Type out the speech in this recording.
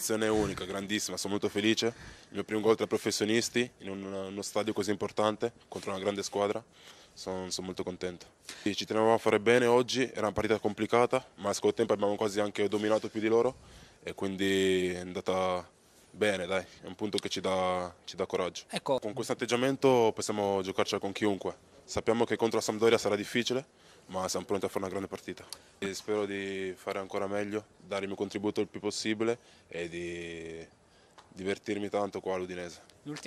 sensazione unica, grandissima, sono molto felice. Il mio primo gol tra professionisti in un, uno stadio così importante contro una grande squadra. Sono, sono molto contento. Sì, ci tenevamo a fare bene oggi, era una partita complicata, ma a secondo tempo abbiamo quasi anche dominato più di loro e quindi è andata bene, dai, è un punto che ci dà, ci dà coraggio. Ecco. Con questo atteggiamento possiamo giocarcela con chiunque. Sappiamo che contro la Sampdoria sarà difficile, ma siamo pronti a fare una grande partita. E spero di fare ancora meglio, dare il mio contributo il più possibile e di divertirmi tanto qua all'Udinese.